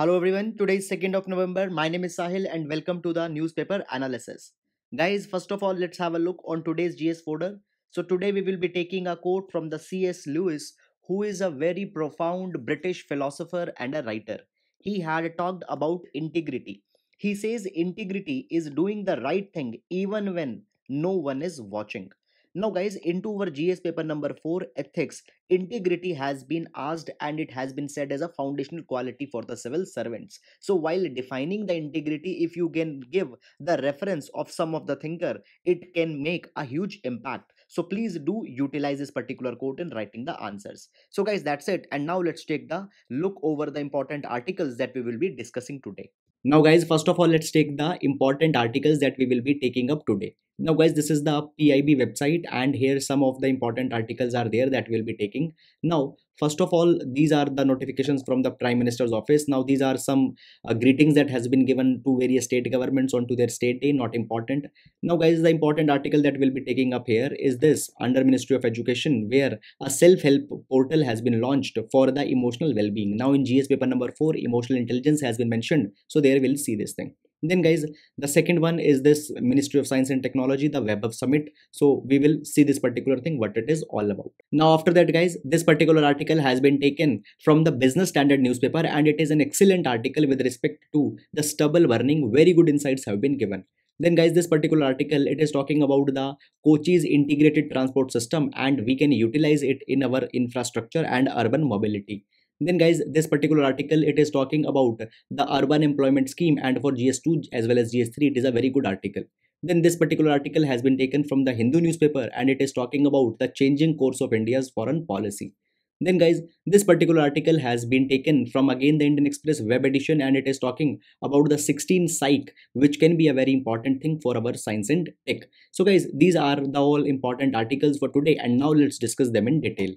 Hello everyone, today is 2nd of November. My name is Sahil and welcome to the newspaper analysis. Guys, first of all, let's have a look on today's GS folder. So today we will be taking a quote from the C.S. Lewis, who is a very profound British philosopher and a writer. He had talked about integrity. He says integrity is doing the right thing even when no one is watching. Now guys, into our GS paper number 4, Ethics, integrity has been asked and it has been said as a foundational quality for the civil servants. So while defining the integrity, if you can give the reference of some of the thinker, it can make a huge impact. So please do utilize this particular quote in writing the answers. So guys, that's it. And now let's take the look over the important articles that we will be discussing today. Now guys, first of all, let's take the important articles that we will be taking up today. Now guys, this is the PIB website and here some of the important articles are there that we'll be taking. Now, first of all these are the notifications from the prime minister's office now these are some uh, greetings that has been given to various state governments onto their state day not important now guys the important article that we'll be taking up here is this under ministry of education where a self-help portal has been launched for the emotional well-being now in gs paper number 4 emotional intelligence has been mentioned so there we'll see this thing then guys the second one is this ministry of science and technology the web of summit so we will see this particular thing what it is all about now after that guys this particular article has been taken from the business standard newspaper and it is an excellent article with respect to the stubble burning very good insights have been given then guys this particular article it is talking about the kochi's integrated transport system and we can utilize it in our infrastructure and urban mobility then guys this particular article it is talking about the urban employment scheme and for gs2 as well as gs3 it is a very good article then this particular article has been taken from the hindu newspaper and it is talking about the changing course of india's foreign policy then guys this particular article has been taken from again the indian express web edition and it is talking about the 16 psych which can be a very important thing for our science and tech so guys these are the all important articles for today and now let's discuss them in detail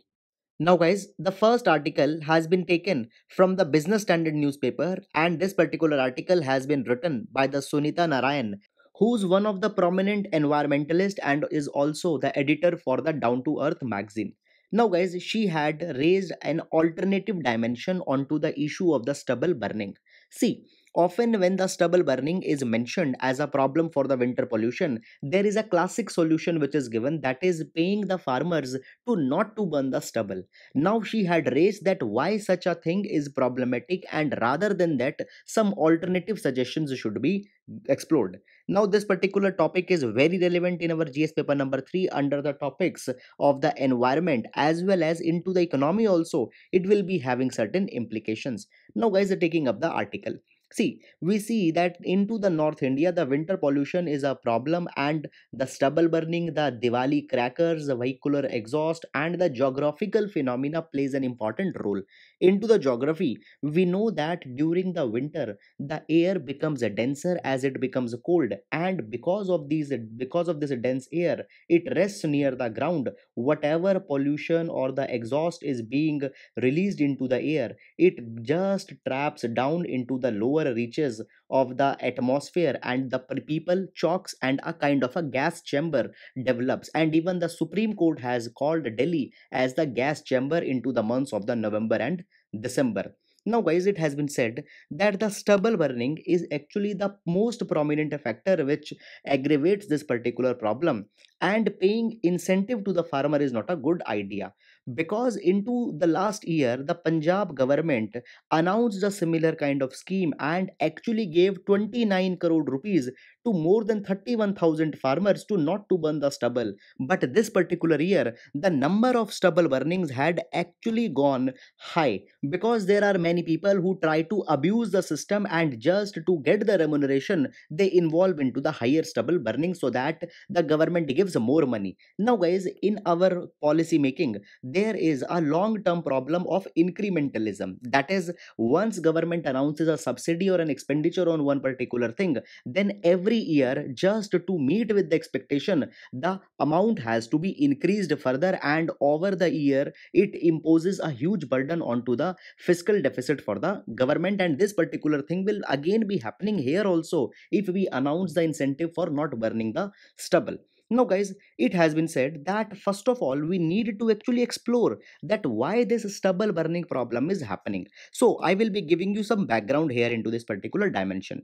now guys, the first article has been taken from the Business Standard newspaper and this particular article has been written by the Sunita Narayan who's one of the prominent environmentalists and is also the editor for the Down to Earth magazine. Now guys, she had raised an alternative dimension onto the issue of the stubble burning. See, Often when the stubble burning is mentioned as a problem for the winter pollution, there is a classic solution which is given that is paying the farmers to not to burn the stubble. Now she had raised that why such a thing is problematic and rather than that some alternative suggestions should be explored. Now this particular topic is very relevant in our GS paper number 3 under the topics of the environment as well as into the economy also it will be having certain implications. Now guys are taking up the article. See, we see that into the North India, the winter pollution is a problem, and the stubble burning, the Diwali crackers, the vehicular exhaust, and the geographical phenomena plays an important role. Into the geography, we know that during the winter, the air becomes denser as it becomes cold, and because of these, because of this dense air, it rests near the ground. Whatever pollution or the exhaust is being released into the air, it just traps down into the lower lower reaches of the atmosphere and the people chocks and a kind of a gas chamber develops and even the supreme court has called delhi as the gas chamber into the months of the november and december now, guys, it has been said that the stubble burning is actually the most prominent factor which aggravates this particular problem, and paying incentive to the farmer is not a good idea because into the last year the punjab government announced a similar kind of scheme and actually gave 29 crore rupees to more than 31,000 farmers to not to burn the stubble. But this particular year, the number of stubble burnings had actually gone high because there are many people who try to abuse the system and just to get the remuneration, they involve into the higher stubble burning so that the government gives more money. Now, guys, in our policy making, there is a long-term problem of incrementalism. That is, once government announces a subsidy or an expenditure on one particular thing, then every every year just to meet with the expectation the amount has to be increased further and over the year it imposes a huge burden onto the fiscal deficit for the government and this particular thing will again be happening here also if we announce the incentive for not burning the stubble now guys it has been said that first of all we need to actually explore that why this stubble burning problem is happening so i will be giving you some background here into this particular dimension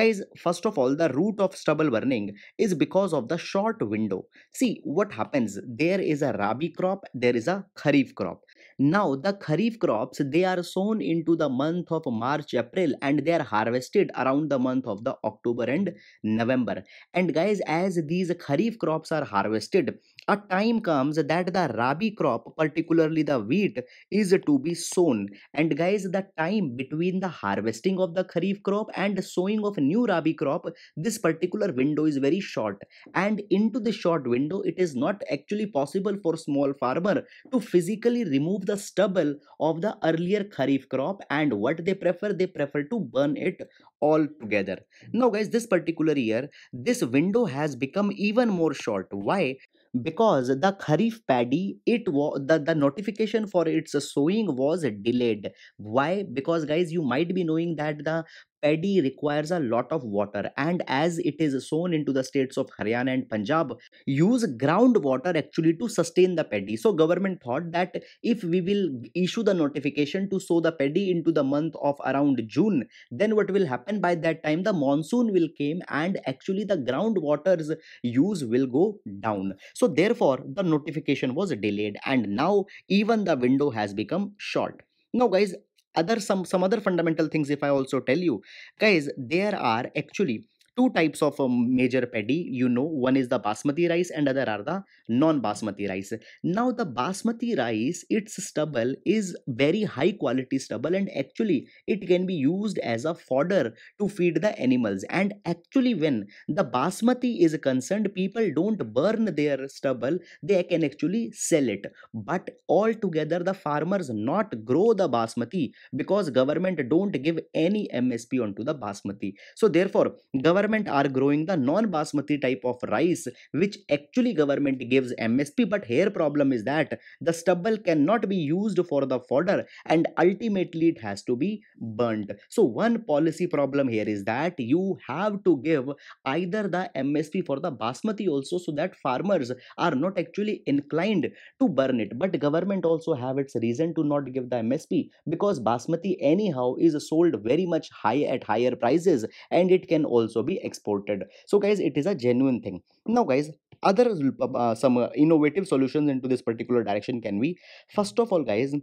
guys first of all the root of stubble burning is because of the short window see what happens there is a rabi crop there is a kharif crop now the kharif crops they are sown into the month of March April and they are harvested around the month of the October and November. And guys as these kharif crops are harvested a time comes that the rabi crop particularly the wheat is to be sown and guys the time between the harvesting of the kharif crop and sowing of new rabi crop this particular window is very short and into the short window it is not actually possible for small farmer to physically remove the stubble of the earlier kharif crop and what they prefer they prefer to burn it all together now guys this particular year this window has become even more short why because the kharif paddy it was the, the notification for its sowing was delayed why because guys you might be knowing that the paddy requires a lot of water and as it is sown into the states of Haryana and Punjab use groundwater actually to sustain the paddy so government thought that if we will issue the notification to sow the paddy into the month of around June then what will happen by that time the monsoon will came and actually the groundwater's use will go down so therefore the notification was delayed and now even the window has become short now guys other some some other fundamental things if i also tell you guys there are actually two types of um, major paddy you know one is the basmati rice and other are the non-basmati rice now the basmati rice its stubble is very high quality stubble and actually it can be used as a fodder to feed the animals and actually when the basmati is concerned people don't burn their stubble they can actually sell it but altogether the farmers not grow the basmati because government don't give any msp onto the basmati so therefore government government are growing the non-basmati type of rice which actually government gives MSP but here problem is that the stubble cannot be used for the fodder and ultimately it has to be burnt. So one policy problem here is that you have to give either the MSP for the basmati also so that farmers are not actually inclined to burn it but government also have its reason to not give the MSP because basmati anyhow is sold very much high at higher prices and it can also be be exported so guys it is a genuine thing now guys other uh, uh, some uh, innovative solutions into this particular direction can be first of all guys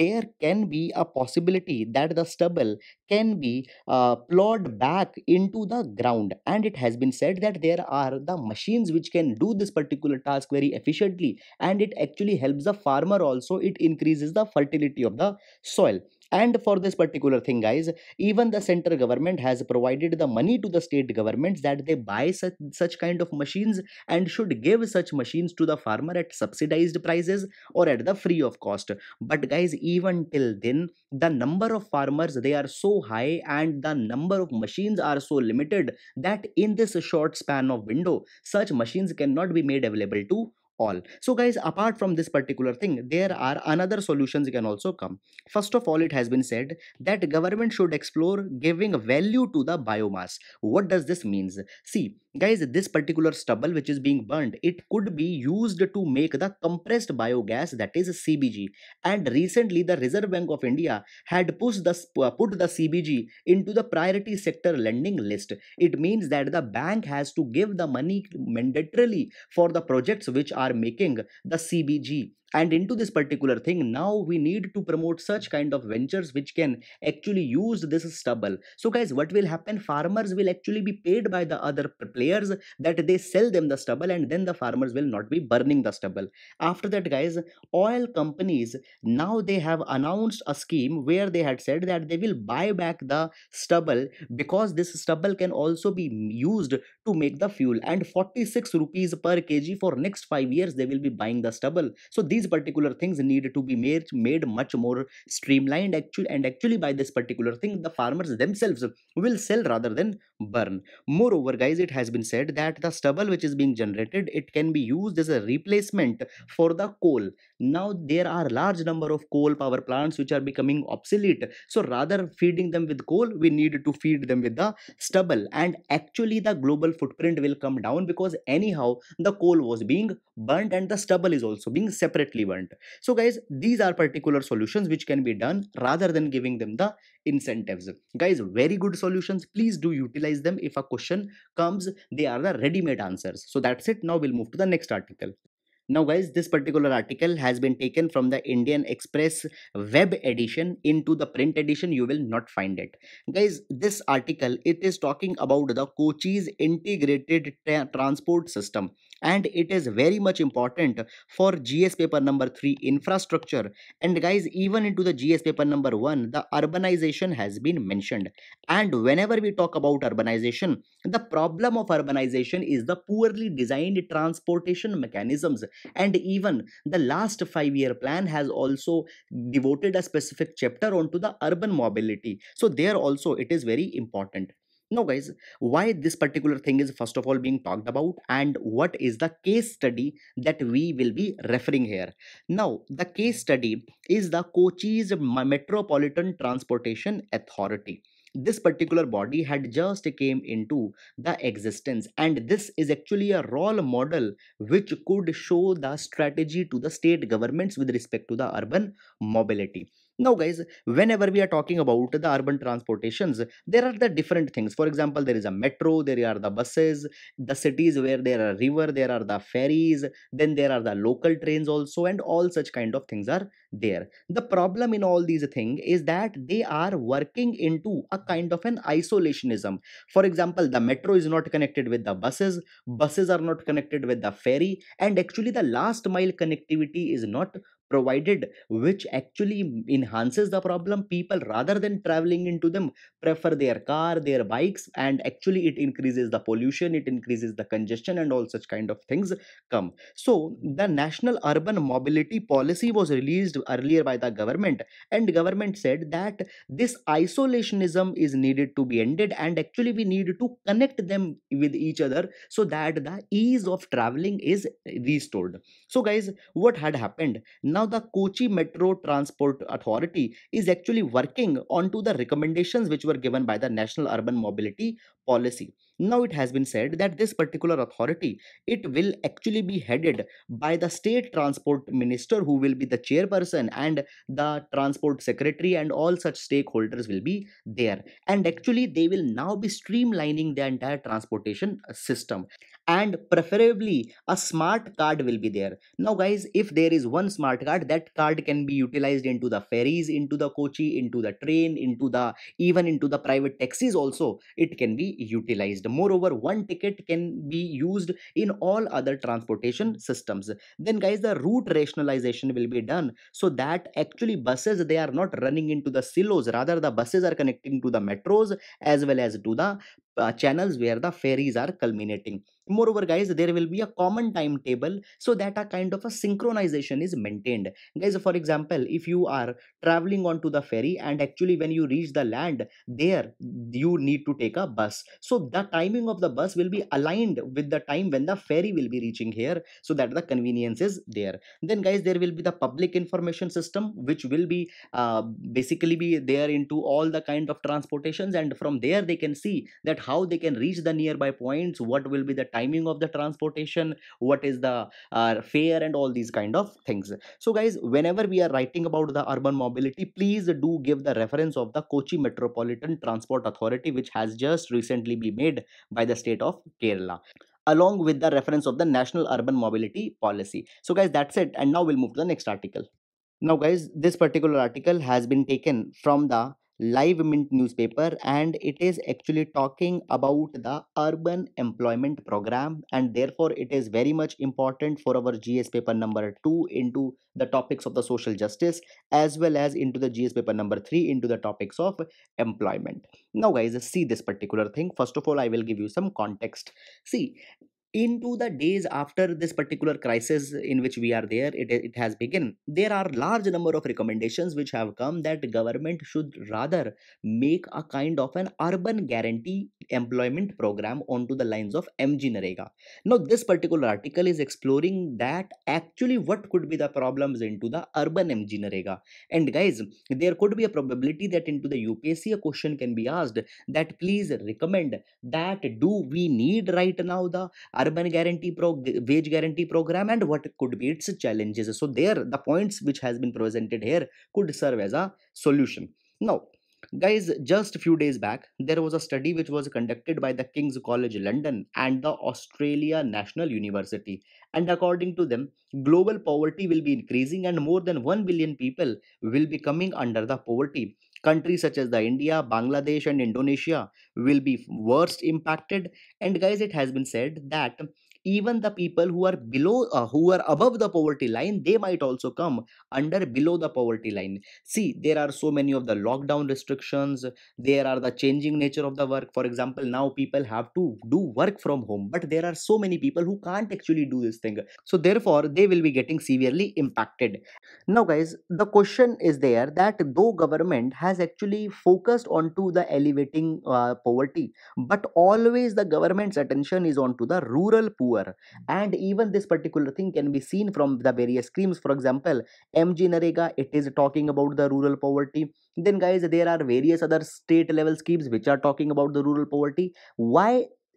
there can be a possibility that the stubble can be uh, plowed back into the ground and it has been said that there are the machines which can do this particular task very efficiently and it actually helps the farmer also it increases the fertility of the soil and for this particular thing, guys, even the center government has provided the money to the state governments that they buy such, such kind of machines and should give such machines to the farmer at subsidized prices or at the free of cost. But guys, even till then, the number of farmers, they are so high and the number of machines are so limited that in this short span of window, such machines cannot be made available to all so guys apart from this particular thing there are another solutions can also come first of all it has been said that government should explore giving value to the biomass what does this means see Guys, this particular stubble which is being burned, it could be used to make the compressed biogas that is CBG. And recently the Reserve Bank of India had pushed the, uh, put the CBG into the priority sector lending list. It means that the bank has to give the money mandatorily for the projects which are making the CBG and into this particular thing now we need to promote such hmm. kind of ventures which can actually use this stubble so guys what will happen farmers will actually be paid by the other players that they sell them the stubble and then the farmers will not be burning the stubble after that guys oil companies now they have announced a scheme where they had said that they will buy back the stubble because this stubble can also be used to make the fuel and 46 rupees per kg for next 5 years they will be buying the stubble so these these particular things need to be made, made much more streamlined actually and actually by this particular thing the farmers themselves will sell rather than burn moreover guys it has been said that the stubble which is being generated it can be used as a replacement for the coal now there are large number of coal power plants which are becoming obsolete so rather feeding them with coal we need to feed them with the stubble and actually the global footprint will come down because anyhow the coal was being burnt and the stubble is also being separated separately burnt. So guys, these are particular solutions which can be done rather than giving them the incentives. Guys, very good solutions. Please do utilize them. If a question comes, they are the ready-made answers. So that's it. Now we'll move to the next article. Now guys, this particular article has been taken from the Indian Express web edition into the print edition. You will not find it. Guys, this article, it is talking about the Kochi's integrated tra transport system and it is very much important for GS paper number 3 infrastructure and guys even into the GS paper number 1 the urbanization has been mentioned and whenever we talk about urbanization the problem of urbanization is the poorly designed transportation mechanisms and even the last 5 year plan has also devoted a specific chapter onto the urban mobility so there also it is very important now, guys, why this particular thing is first of all being talked about and what is the case study that we will be referring here. Now, the case study is the Cochise Metropolitan Transportation Authority this particular body had just came into the existence and this is actually a role model which could show the strategy to the state governments with respect to the urban mobility now guys, whenever we are talking about the urban transportations, there are the different things. For example, there is a metro, there are the buses, the cities where there are river, there are the ferries, then there are the local trains also and all such kind of things are there. The problem in all these things is that they are working into a kind of an isolationism. For example, the metro is not connected with the buses, buses are not connected with the ferry and actually the last mile connectivity is not provided which actually enhances the problem people rather than traveling into them prefer their car their bikes and actually it increases the pollution it increases the congestion and all such kind of things come so the national urban mobility policy was released earlier by the government and government said that this isolationism is needed to be ended and actually we need to connect them with each other so that the ease of traveling is restored so guys what had happened now, the Kochi Metro Transport Authority is actually working onto the recommendations which were given by the National Urban Mobility Policy. Now, it has been said that this particular authority, it will actually be headed by the state transport minister who will be the chairperson and the transport secretary and all such stakeholders will be there. And actually, they will now be streamlining the entire transportation system and preferably a smart card will be there now guys if there is one smart card that card can be utilized into the ferries into the kochi into the train into the even into the private taxis also it can be utilized moreover one ticket can be used in all other transportation systems then guys the route rationalization will be done so that actually buses they are not running into the silos rather the buses are connecting to the metros as well as to the uh, channels where the ferries are culminating moreover guys there will be a common timetable so that a kind of a synchronization is maintained guys for example if you are traveling onto the ferry and actually when you reach the land there you need to take a bus so the timing of the bus will be aligned with the time when the ferry will be reaching here so that the convenience is there then guys there will be the public information system which will be uh, basically be there into all the kind of transportations and from there they can see that how they can reach the nearby points what will be the timing of the transportation what is the uh, fare and all these kind of things so guys whenever we are writing about the urban mobility please do give the reference of the kochi metropolitan transport authority which has just recently been made by the state of kerala along with the reference of the national urban mobility policy so guys that's it and now we'll move to the next article now guys this particular article has been taken from the Live Mint newspaper and it is actually talking about the urban employment program and therefore it is very much important for our GS paper number 2 into the topics of the social justice as well as into the GS paper number 3 into the topics of employment. Now guys see this particular thing. First of all I will give you some context. See into the days after this particular crisis in which we are there it, it has begun there are large number of recommendations which have come that government should rather make a kind of an urban guarantee employment program onto the lines of mg narega now this particular article is exploring that actually what could be the problems into the urban mg narega and guys there could be a probability that into the upsc a question can be asked that please recommend that do we need right now the guarantee wage guarantee program and what could be its challenges so there the points which has been presented here could serve as a solution now guys just a few days back there was a study which was conducted by the king's college london and the australia national university and according to them global poverty will be increasing and more than 1 billion people will be coming under the poverty Countries such as the India, Bangladesh and Indonesia will be worst impacted. And guys, it has been said that even the people who are below uh, who are above the poverty line they might also come under below the poverty line see there are so many of the lockdown restrictions there are the changing nature of the work for example now people have to do work from home but there are so many people who can't actually do this thing so therefore they will be getting severely impacted now guys the question is there that though government has actually focused onto the elevating uh, poverty but always the government's attention is onto the rural poor poor and even this particular thing can be seen from the various schemes for example mg narega it is talking about the rural poverty then guys there are various other state level schemes which are talking about the rural poverty why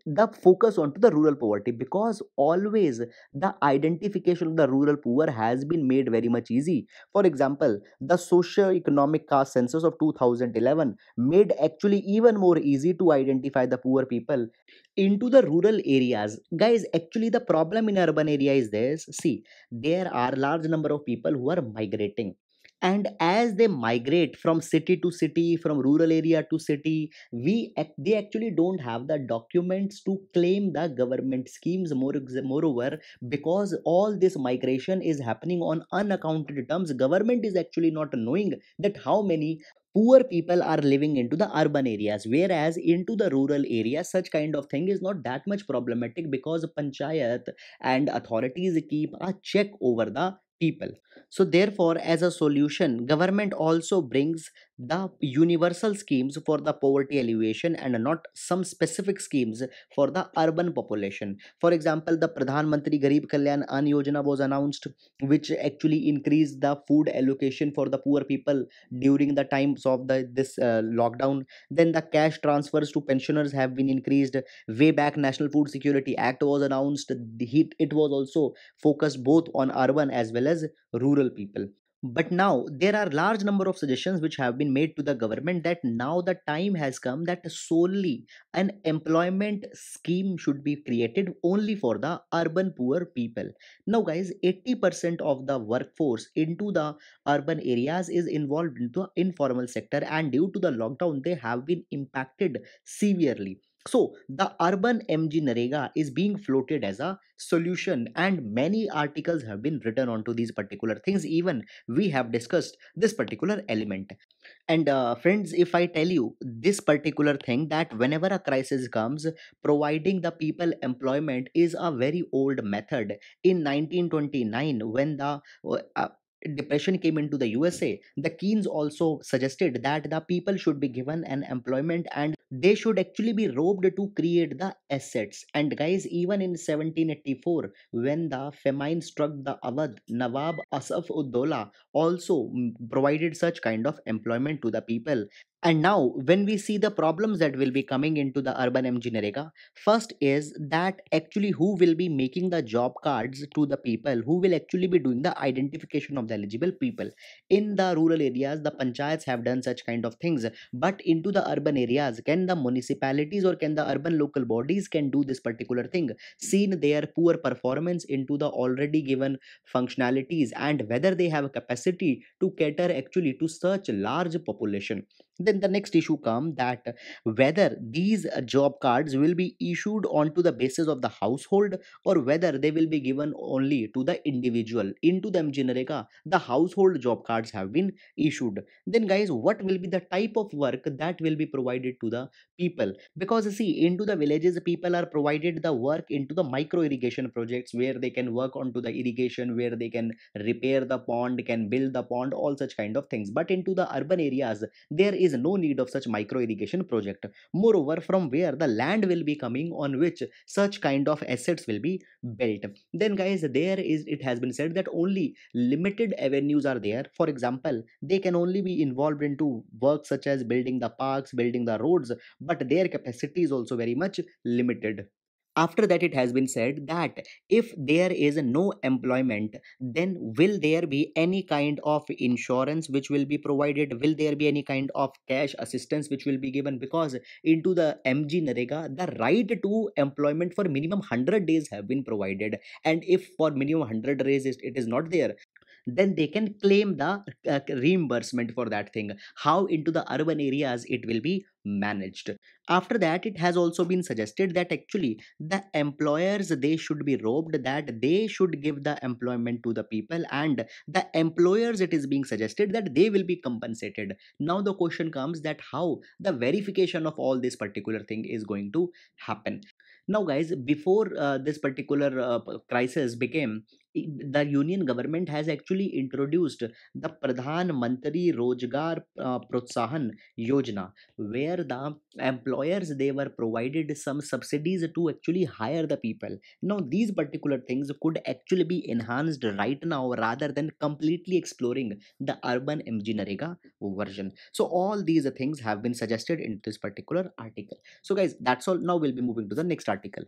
the focus onto the rural poverty because always the identification of the rural poor has been made very much easy for example the socio-economic caste census of 2011 made actually even more easy to identify the poor people into the rural areas guys actually the problem in urban area is this see there are large number of people who are migrating and as they migrate from city to city from rural area to city we they actually don't have the documents to claim the government schemes moreover because all this migration is happening on unaccounted terms government is actually not knowing that how many poor people are living into the urban areas whereas into the rural areas such kind of thing is not that much problematic because panchayat and authorities keep a check over the people so therefore as a solution government also brings the universal schemes for the poverty alleviation and not some specific schemes for the urban population. For example, the Pradhan Mantri Garib Kalyan An Yojana was announced, which actually increased the food allocation for the poor people during the times of the this uh, lockdown. Then the cash transfers to pensioners have been increased. Way back, National Food Security Act was announced. It was also focused both on urban as well as rural people but now there are large number of suggestions which have been made to the government that now the time has come that solely an employment scheme should be created only for the urban poor people now guys 80% of the workforce into the urban areas is involved into the informal sector and due to the lockdown they have been impacted severely so the urban MG Narega is being floated as a solution and many articles have been written onto these particular things even we have discussed this particular element and uh, friends if i tell you this particular thing that whenever a crisis comes providing the people employment is a very old method in 1929 when the uh, depression came into the USA, the Keynes also suggested that the people should be given an employment and they should actually be robbed to create the assets. And guys, even in 1784, when the famine struck the Awadh, Nawab Asaf Uddollah also provided such kind of employment to the people. And now, when we see the problems that will be coming into the urban MGNREGA, first is that actually who will be making the job cards to the people, who will actually be doing the identification of the eligible people. In the rural areas, the panchayats have done such kind of things, but into the urban areas, can the municipalities or can the urban local bodies can do this particular thing, seen their poor performance into the already given functionalities and whether they have capacity to cater actually to such large population then the next issue come that whether these uh, job cards will be issued onto the basis of the household or whether they will be given only to the individual into them generica uh, the household job cards have been issued then guys what will be the type of work that will be provided to the people because see into the villages people are provided the work into the micro irrigation projects where they can work onto the irrigation where they can repair the pond can build the pond all such kind of things but into the urban areas there is is no need of such micro irrigation project. Moreover, from where the land will be coming on which such kind of assets will be built. Then guys, there is it has been said that only limited avenues are there. For example, they can only be involved into work such as building the parks, building the roads, but their capacity is also very much limited after that it has been said that if there is no employment then will there be any kind of insurance which will be provided will there be any kind of cash assistance which will be given because into the mg narega the right to employment for minimum 100 days have been provided and if for minimum 100 days it is not there then they can claim the uh, reimbursement for that thing how into the urban areas it will be managed after that it has also been suggested that actually the employers they should be robed that they should give the employment to the people and the employers it is being suggested that they will be compensated now the question comes that how the verification of all this particular thing is going to happen now guys before uh, this particular uh, crisis became the union government has actually introduced the pradhan mantri rozgar uh, protsahan yojana where where the employers they were provided some subsidies to actually hire the people now these particular things could actually be enhanced right now rather than completely exploring the urban mgnarega uh, version so all these things have been suggested in this particular article so guys that's all now we'll be moving to the next article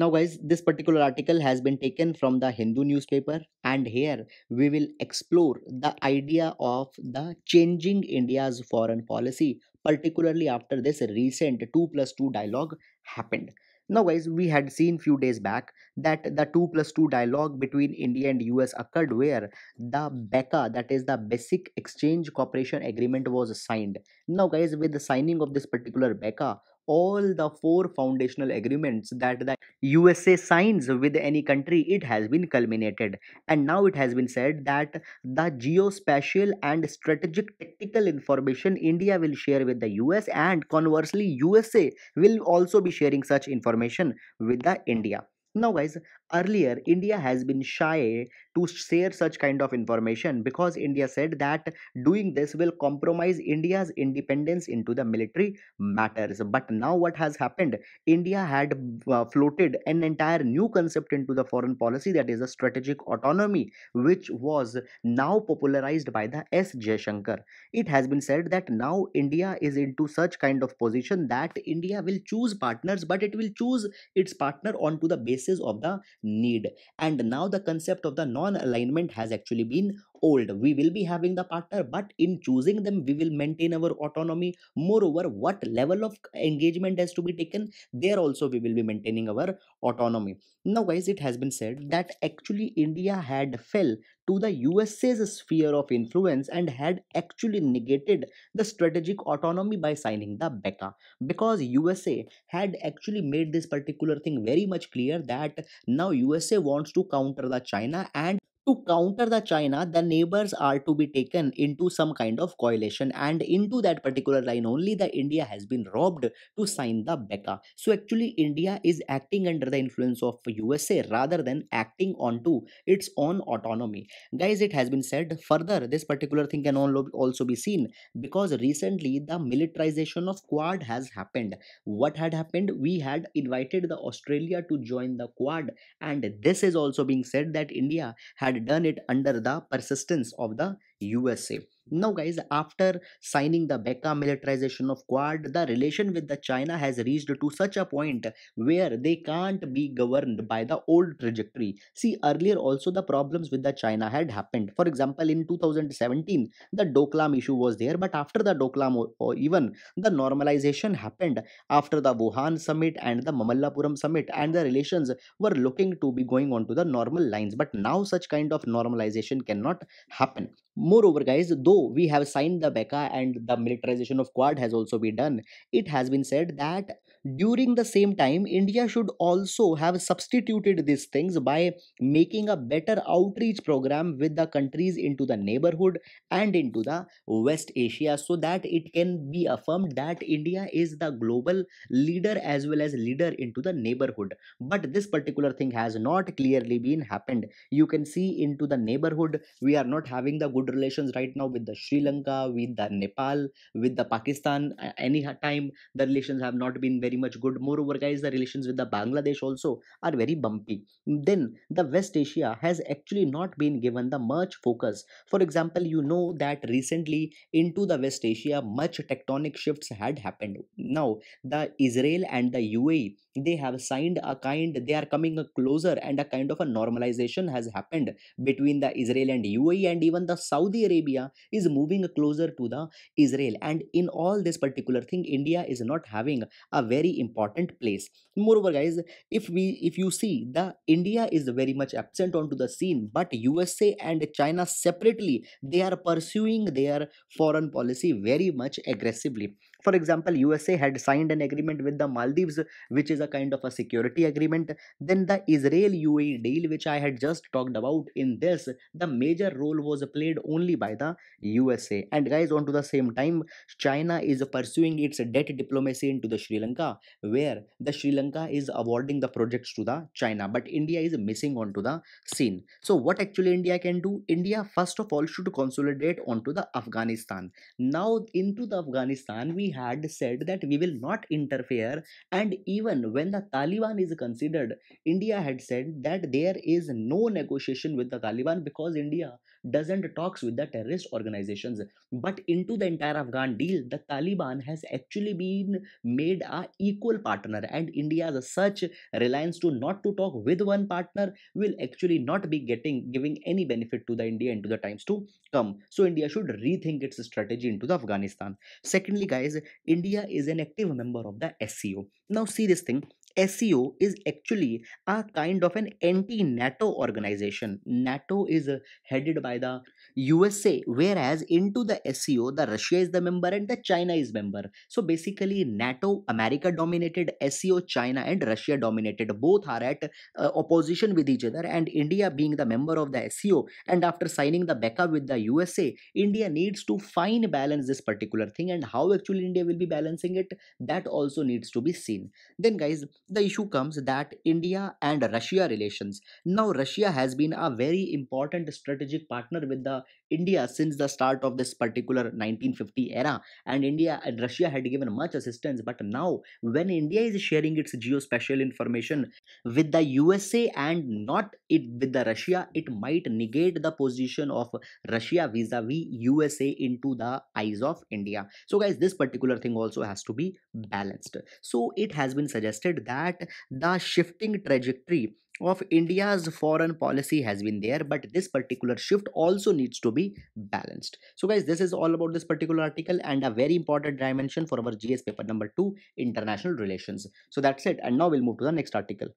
now guys this particular article has been taken from the hindu newspaper and here we will explore the idea of the changing india's foreign policy particularly after this recent 2 plus 2 dialogue happened. Now, guys, we had seen few days back that the 2 plus 2 dialogue between India and US occurred where the BECA, that is the Basic Exchange Cooperation Agreement, was signed. Now, guys, with the signing of this particular BECA, all the four foundational agreements that the USA signs with any country, it has been culminated. And now it has been said that the geospatial and strategic tactical information India will share with the US and conversely USA will also be sharing such information with the India. Now guys, earlier India has been shy to share such kind of information because India said that doing this will compromise India's independence into the military matters. But now what has happened? India had uh, floated an entire new concept into the foreign policy that is a strategic autonomy, which was now popularized by the S. Shankar. It has been said that now India is into such kind of position that India will choose partners, but it will choose its partner onto the basis of the need. And now the concept of the non alignment has actually been old we will be having the partner but in choosing them we will maintain our autonomy moreover what level of engagement has to be taken there also we will be maintaining our autonomy now guys it has been said that actually india had fell to the usa's sphere of influence and had actually negated the strategic autonomy by signing the beca because usa had actually made this particular thing very much clear that now usa wants to counter the china and to counter the China, the neighbors are to be taken into some kind of coalition, and into that particular line only, the India has been robbed to sign the BECA. So actually, India is acting under the influence of USA rather than acting onto its own autonomy. Guys, it has been said further. This particular thing can also be seen because recently the militarization of Quad has happened. What had happened? We had invited the Australia to join the Quad, and this is also being said that India had had done it under the persistence of the USA. Now, guys, after signing the Becca militarization of Quad, the relation with the China has reached to such a point where they can't be governed by the old trajectory. See, earlier also the problems with the China had happened. For example, in 2017, the Doklam issue was there, but after the Doklam or even the normalization happened after the Wuhan summit and the Mamallapuram summit, and the relations were looking to be going on to the normal lines. But now such kind of normalization cannot happen. Moreover, guys, though we have signed the BECA and the militarization of Quad has also been done, it has been said that during the same time, India should also have substituted these things by making a better outreach program with the countries into the neighborhood and into the West Asia so that it can be affirmed that India is the global leader as well as leader into the neighborhood. But this particular thing has not clearly been happened. You can see into the neighborhood, we are not having the good relations right now with the Sri Lanka, with the Nepal, with the Pakistan. Any time the relations have not been very much good. Moreover, guys, the relations with the Bangladesh also are very bumpy. Then the West Asia has actually not been given the much focus. For example, you know that recently into the West Asia, much tectonic shifts had happened. Now the Israel and the UAE they have signed a kind they are coming closer and a kind of a normalization has happened between the israel and uae and even the saudi arabia is moving closer to the israel and in all this particular thing india is not having a very important place moreover guys if we if you see the india is very much absent onto the scene but usa and china separately they are pursuing their foreign policy very much aggressively for example, USA had signed an agreement with the Maldives, which is a kind of a security agreement. Then the Israel UAE deal, which I had just talked about in this, the major role was played only by the USA. And guys, on to the same time, China is pursuing its debt diplomacy into the Sri Lanka, where the Sri Lanka is awarding the projects to the China, but India is missing onto the scene. So what actually India can do? India first of all should consolidate onto the Afghanistan. Now into the Afghanistan, we had said that we will not interfere, and even when the Taliban is considered, India had said that there is no negotiation with the Taliban because India doesn't talks with the terrorist organizations. But into the entire Afghan deal, the Taliban has actually been made a equal partner, and India's such reliance to not to talk with one partner will actually not be getting giving any benefit to the India into the times to come. So India should rethink its strategy into the Afghanistan. Secondly, guys, India is an active member of the SCO. Now see this thing SEO is actually a kind of an anti NATO organization. NATO is uh, headed by the USA, whereas into the SEO, the Russia is the member and the China is member. So basically, NATO, America dominated SEO, China and Russia dominated. Both are at uh, opposition with each other, and India being the member of the SEO, and after signing the backup with the USA, India needs to fine balance this particular thing, and how actually India will be balancing it, that also needs to be seen. Then, guys, the issue comes that India and Russia relations. Now, Russia has been a very important strategic partner with the India since the start of this particular 1950 era and India and Russia had given much assistance but now when India is sharing its geospatial information with the USA and not it with the Russia it might negate the position of Russia vis-a-vis -vis USA into the eyes of India so guys this particular thing also has to be balanced so it has been suggested that the shifting trajectory of India's foreign policy has been there, but this particular shift also needs to be balanced. So guys, this is all about this particular article and a very important dimension for our GS paper number 2, International Relations. So that's it and now we'll move to the next article.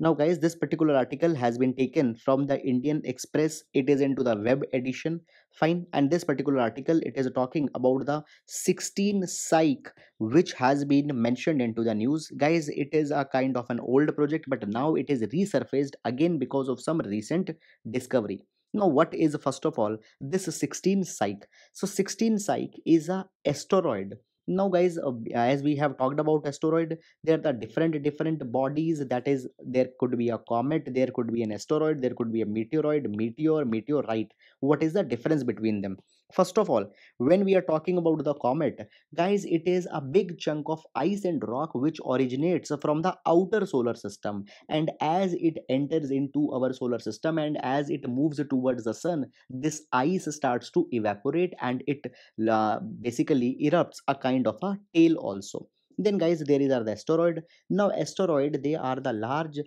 Now guys, this particular article has been taken from the Indian Express. It is into the web edition. Fine. And this particular article, it is talking about the 16 psych, which has been mentioned into the news. Guys, it is a kind of an old project, but now it is resurfaced again because of some recent discovery. Now, what is first of all this 16 psych? So, 16 psych is a asteroid now guys uh, as we have talked about asteroid there are the different different bodies that is there could be a comet there could be an asteroid there could be a meteoroid meteor meteorite what is the difference between them First of all, when we are talking about the comet, guys, it is a big chunk of ice and rock which originates from the outer solar system. And as it enters into our solar system and as it moves towards the sun, this ice starts to evaporate and it uh, basically erupts a kind of a tail also then guys there is are the asteroid now asteroid they are the large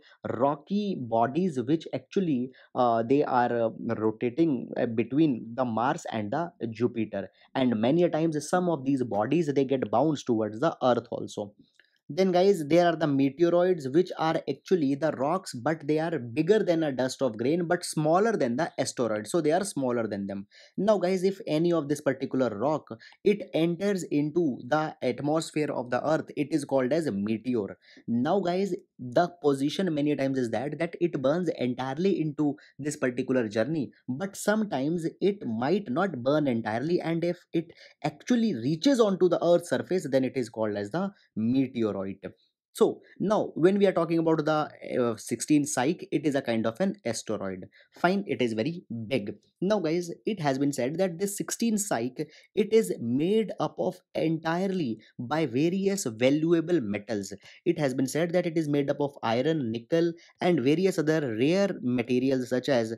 rocky bodies which actually uh, they are uh, rotating uh, between the mars and the jupiter and many times some of these bodies they get bounced towards the earth also then guys there are the meteoroids which are actually the rocks but they are bigger than a dust of grain but smaller than the asteroid so they are smaller than them now guys if any of this particular rock it enters into the atmosphere of the earth it is called as a meteor now guys the position many times is that that it burns entirely into this particular journey but sometimes it might not burn entirely and if it actually reaches onto the earth's surface then it is called as the meteoroid steroid so now when we are talking about the uh, 16 psych it is a kind of an asteroid fine it is very big now guys it has been said that this 16 psych it is made up of entirely by various valuable metals it has been said that it is made up of iron nickel and various other rare materials such as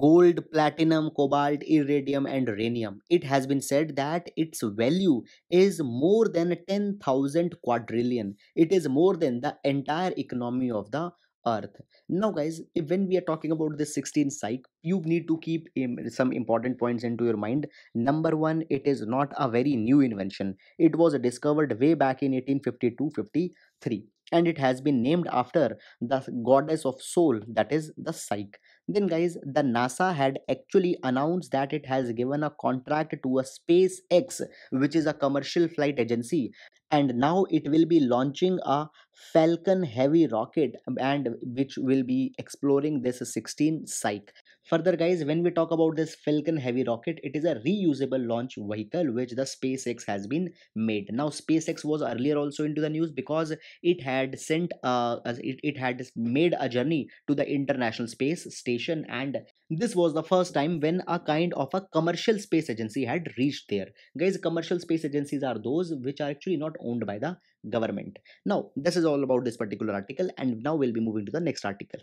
gold, platinum, cobalt, iridium, and rhenium. It has been said that its value is more than 10,000 quadrillion. It is more than the entire economy of the earth now guys when we are talking about the 16 psych you need to keep some important points into your mind number one it is not a very new invention it was discovered way back in 1852-53 and it has been named after the goddess of soul that is the psyche then guys the nasa had actually announced that it has given a contract to a spacex which is a commercial flight agency and now it will be launching a Falcon Heavy rocket and which will be exploring this 16 psych. Further guys, when we talk about this Falcon Heavy rocket, it is a reusable launch vehicle which the SpaceX has been made. Now SpaceX was earlier also into the news because it had sent uh, it, it had made a journey to the International Space Station and this was the first time when a kind of a commercial space agency had reached there. Guys, commercial space agencies are those which are actually not owned by the government now this is all about this particular article and now we'll be moving to the next article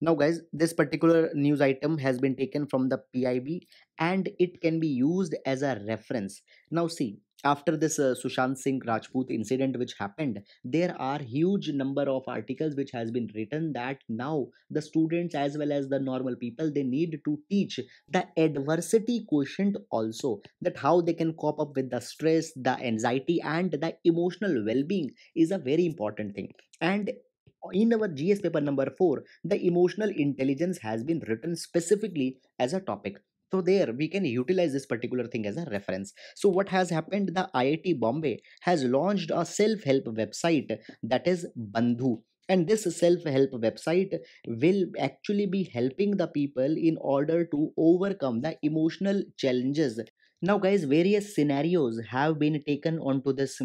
now guys this particular news item has been taken from the pib and it can be used as a reference now see after this uh, sushant singh rajput incident which happened there are huge number of articles which has been written that now the students as well as the normal people they need to teach the adversity quotient also that how they can cope up with the stress the anxiety and the emotional well-being is a very important thing and in our gs paper number 4 the emotional intelligence has been written specifically as a topic so there we can utilize this particular thing as a reference so what has happened the iit bombay has launched a self-help website that is bandhu and this self-help website will actually be helping the people in order to overcome the emotional challenges now guys various scenarios have been taken onto this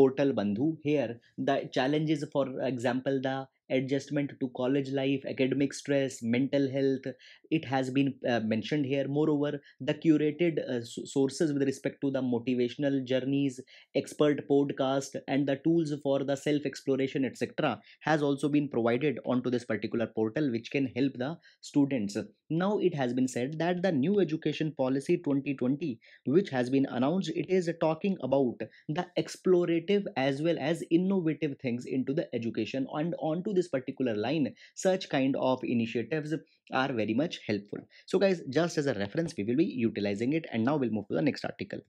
portal bandhu here the challenges for example the adjustment to college life, academic stress, mental health. It has been uh, mentioned here. Moreover, the curated uh, sources with respect to the motivational journeys, expert podcast, and the tools for the self exploration, etc., has also been provided onto this particular portal, which can help the students. Now it has been said that the new education policy 2020 which has been announced it is talking about the explorative as well as innovative things into the education and onto this particular line such kind of initiatives are very much helpful. So guys just as a reference we will be utilizing it and now we'll move to the next article.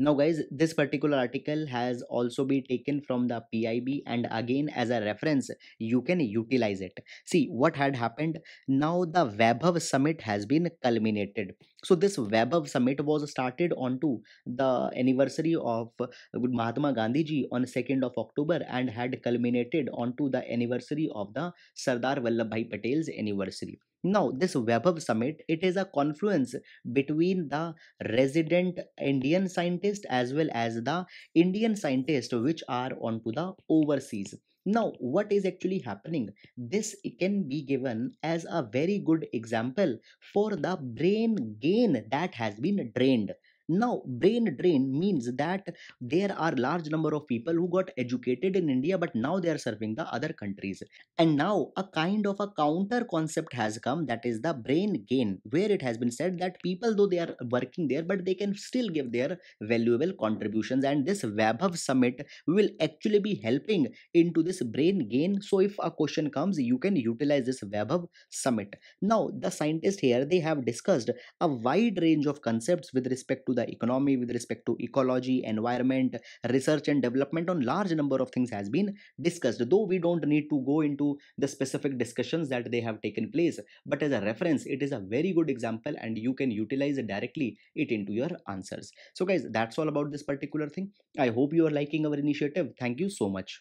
Now, guys, this particular article has also been taken from the PIB, and again, as a reference, you can utilize it. See what had happened. Now, the of summit has been culminated. So, this of summit was started onto the anniversary of Mahatma Gandhi ji on 2nd of October and had culminated onto the anniversary of the Sardar Vallabhbhai Patel's anniversary. Now, this of Summit, it is a confluence between the resident Indian scientist as well as the Indian scientists which are onto the overseas. Now, what is actually happening? This can be given as a very good example for the brain gain that has been drained now brain drain means that there are large number of people who got educated in india but now they are serving the other countries and now a kind of a counter concept has come that is the brain gain where it has been said that people though they are working there but they can still give their valuable contributions and this vaibhav summit will actually be helping into this brain gain so if a question comes you can utilize this vaibhav summit now the scientists here they have discussed a wide range of concepts with respect to the economy with respect to ecology environment research and development on large number of things has been discussed though we don't need to go into the specific discussions that they have taken place but as a reference it is a very good example and you can utilize directly it into your answers so guys that's all about this particular thing i hope you are liking our initiative thank you so much